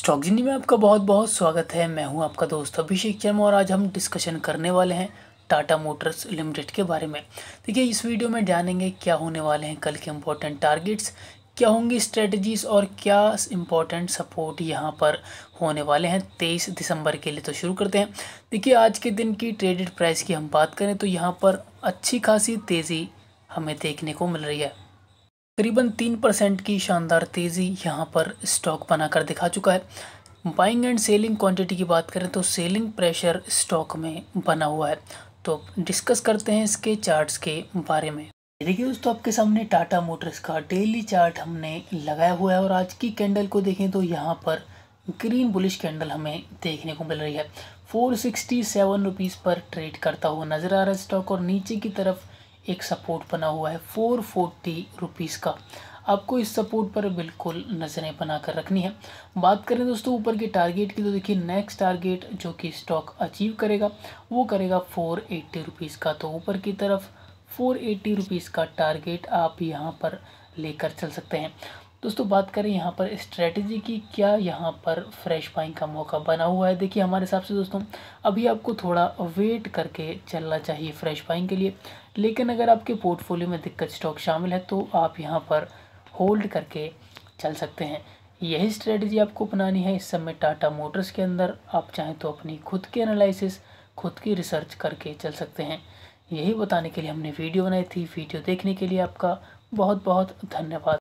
stock जिंदी में आपका बहुत बहुत स्वागत है मैं हूं आपका दोस्त अभिषेक शर्मा और आज हम डिस्कशन करने वाले हैं टाटा मोटर्स लिमिटेड के बारे में देखिए इस वीडियो में जानेंगे क्या होने वाले हैं कल के इम्पोर्टेंट टारगेट्स क्या होंगी स्ट्रेटजीज और क्या इम्पोर्टेंट सपोर्ट यहाँ पर होने वाले हैं तेईस दिसंबर के लिए तो शुरू करते हैं देखिए आज के दिन की ट्रेडेड प्राइस की हम बात करें तो यहाँ पर अच्छी खासी तेज़ी हमें देखने को मिल रही है करीबन तीन परसेंट की शानदार तेज़ी यहाँ पर स्टॉक बनाकर दिखा चुका है बाइंग एंड सेलिंग क्वांटिटी की बात करें तो सेलिंग प्रेशर स्टॉक में बना हुआ है तो डिस्कस करते हैं इसके चार्ट्स के बारे में देखिए दोस्तों आपके सामने टाटा मोटर्स का डेली चार्ट हमने लगाया हुआ है और आज की कैंडल को देखें तो यहाँ पर ग्रीन बुलिश कैंडल हमें देखने को मिल रही है फोर सिक्सटी सेवन रुपीज़ पर ट्रेड करता हुआ नज़र आ रहा है स्टॉक और नीचे की तरफ एक सपोर्ट बना हुआ है फोर फोर्टी रुपीज़ का आपको इस सपोर्ट पर बिल्कुल नज़रें बना कर रखनी है बात करें दोस्तों ऊपर के टारगेट की तो देखिए नेक्स्ट टारगेट जो कि स्टॉक अचीव करेगा वो करेगा फोर एट्टी रुपीज़ का तो ऊपर की तरफ फोर एट्टी रुपीज़ का टारगेट आप यहाँ पर लेकर चल सकते हैं दोस्तों बात करें यहाँ पर स्ट्रेटजी की क्या यहाँ पर फ्रेश बाइंग का मौका बना हुआ है देखिए हमारे हिसाब से दोस्तों अभी आपको थोड़ा वेट करके चलना चाहिए फ्रेश बाइंग के लिए लेकिन अगर आपके पोर्टफोलियो में दिक्कत स्टॉक शामिल है तो आप यहाँ पर होल्ड करके चल सकते हैं यही स्ट्रेटजी आपको अपनानी है इस समय टाटा मोटर्स के अंदर आप चाहें तो अपनी खुद की एनालिसिस खुद की रिसर्च करके चल सकते हैं यही बताने के लिए हमने वीडियो बनाई थी वीडियो देखने के लिए आपका बहुत बहुत धन्यवाद